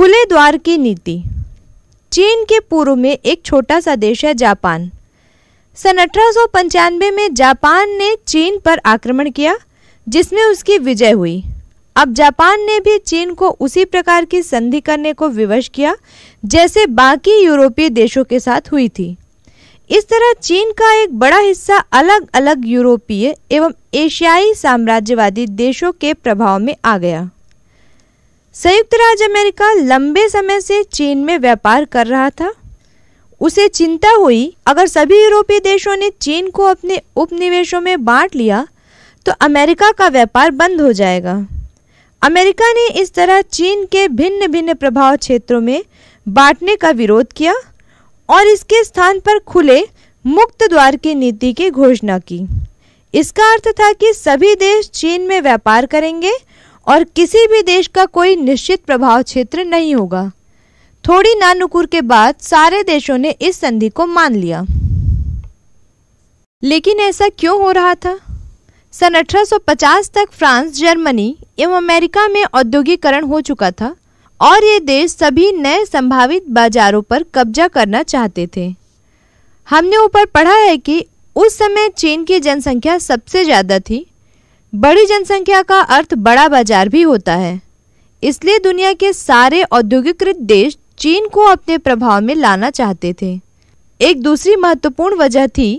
खुले द्वार की नीति चीन के पूर्व में एक छोटा सा देश है जापान सन अठारह में जापान ने चीन पर आक्रमण किया जिसमें उसकी विजय हुई अब जापान ने भी चीन को उसी प्रकार की संधि करने को विवश किया जैसे बाकी यूरोपीय देशों के साथ हुई थी इस तरह चीन का एक बड़ा हिस्सा अलग अलग यूरोपीय एवं एशियाई साम्राज्यवादी देशों के प्रभाव में आ गया संयुक्त राज्य अमेरिका लंबे समय से चीन में व्यापार कर रहा था उसे चिंता हुई अगर सभी यूरोपीय देशों ने चीन को अपने उपनिवेशों में बांट लिया तो अमेरिका का व्यापार बंद हो जाएगा अमेरिका ने इस तरह चीन के भिन्न भिन्न प्रभाव क्षेत्रों में बांटने का विरोध किया और इसके स्थान पर खुले मुक्त द्वार की नीति की घोषणा की इसका अर्थ था कि सभी देश चीन में व्यापार करेंगे और किसी भी देश का कोई निश्चित प्रभाव क्षेत्र नहीं होगा थोड़ी नानुकुर के बाद सारे देशों ने इस संधि को मान लिया लेकिन ऐसा क्यों हो रहा था सन 1850 तक फ्रांस जर्मनी एवं अमेरिका में औद्योगिकरण हो चुका था और ये देश सभी नए संभावित बाजारों पर कब्जा करना चाहते थे हमने ऊपर पढ़ा है कि उस समय चीन की जनसंख्या सबसे ज़्यादा थी बड़ी जनसंख्या का अर्थ बड़ा बाजार भी होता है इसलिए दुनिया के सारे औद्योगिकृत देश चीन को अपने प्रभाव में लाना चाहते थे एक दूसरी महत्वपूर्ण वजह थी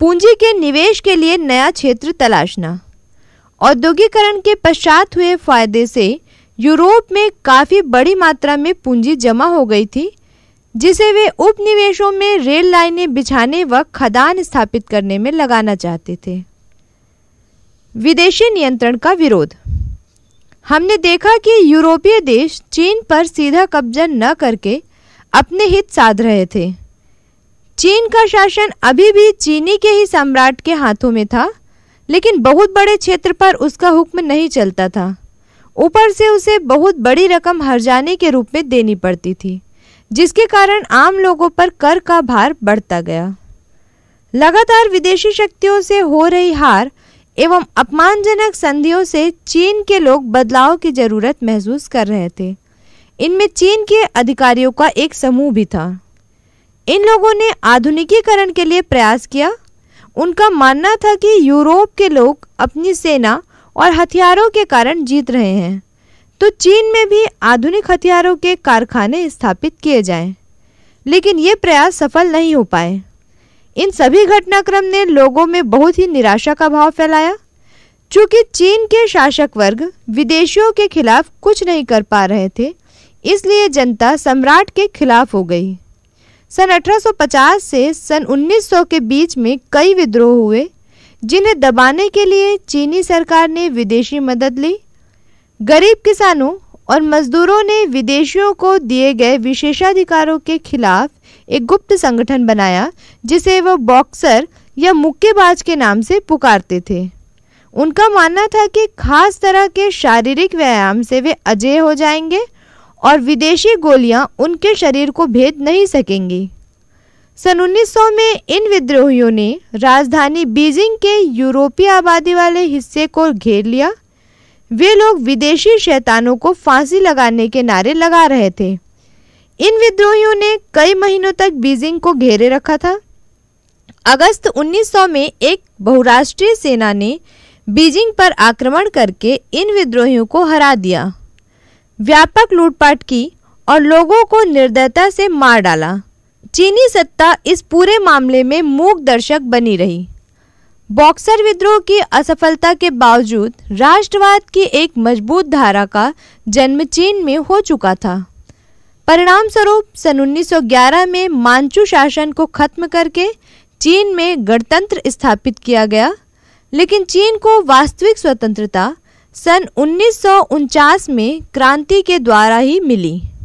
पूंजी के निवेश के लिए नया क्षेत्र तलाशना औद्योगिकरण के पश्चात हुए फायदे से यूरोप में काफ़ी बड़ी मात्रा में पूंजी जमा हो गई थी जिसे वे उपनिवेशों में रेल लाइनें बिछाने व खदान स्थापित करने में लगाना चाहते थे विदेशी नियंत्रण का विरोध हमने देखा कि यूरोपीय देश चीन पर सीधा कब्जा न करके अपने हित साध रहे थे चीन का शासन अभी भी चीनी के ही सम्राट के हाथों में था लेकिन बहुत बड़े क्षेत्र पर उसका हुक्म नहीं चलता था ऊपर से उसे बहुत बड़ी रकम हर जाने के रूप में देनी पड़ती थी जिसके कारण आम लोगों पर कर का भार बढ़ता गया लगातार विदेशी शक्तियों से हो रही हार एवं अपमानजनक संधियों से चीन के लोग बदलाव की जरूरत महसूस कर रहे थे इनमें चीन के अधिकारियों का एक समूह भी था इन लोगों ने आधुनिकीकरण के लिए प्रयास किया उनका मानना था कि यूरोप के लोग अपनी सेना और हथियारों के कारण जीत रहे हैं तो चीन में भी आधुनिक हथियारों के कारखाने स्थापित किए जाएं। लेकिन ये प्रयास सफल नहीं हो पाए इन सभी घटनाक्रम ने लोगों में बहुत ही निराशा का भाव फैलाया चूंकि चीन के शासक वर्ग विदेशियों के खिलाफ कुछ नहीं कर पा रहे थे इसलिए जनता सम्राट के खिलाफ हो गई सन 1850 से सन 1900 के बीच में कई विद्रोह हुए जिन्हें दबाने के लिए चीनी सरकार ने विदेशी मदद ली गरीब किसानों और मजदूरों ने विदेशियों को दिए गए विशेषाधिकारों के खिलाफ एक गुप्त संगठन बनाया जिसे वह बॉक्सर या मुक्केबाज के नाम से पुकारते थे उनका मानना था कि खास तरह के शारीरिक व्यायाम से वे अजय हो जाएंगे और विदेशी गोलियां उनके शरीर को भेद नहीं सकेंगी सन 1900 में इन विद्रोहियों ने राजधानी बीजिंग के यूरोपीय आबादी वाले हिस्से को घेर लिया वे लोग विदेशी शैतानों को फांसी लगाने के नारे लगा रहे थे इन विद्रोहियों ने कई महीनों तक बीजिंग को घेरे रखा था अगस्त 1900 में एक बहुराष्ट्रीय सेना ने बीजिंग पर आक्रमण करके इन विद्रोहियों को हरा दिया व्यापक लूटपाट की और लोगों को निर्दयता से मार डाला चीनी सत्ता इस पूरे मामले में मूक दर्शक बनी रही बॉक्सर विद्रोह की असफलता के बावजूद राष्ट्रवाद की एक मजबूत धारा का जन्म चीन में हो चुका था परिणाम स्वरूप सन 1911 में मांचू शासन को खत्म करके चीन में गणतंत्र स्थापित किया गया लेकिन चीन को वास्तविक स्वतंत्रता सन उन्नीस में क्रांति के द्वारा ही मिली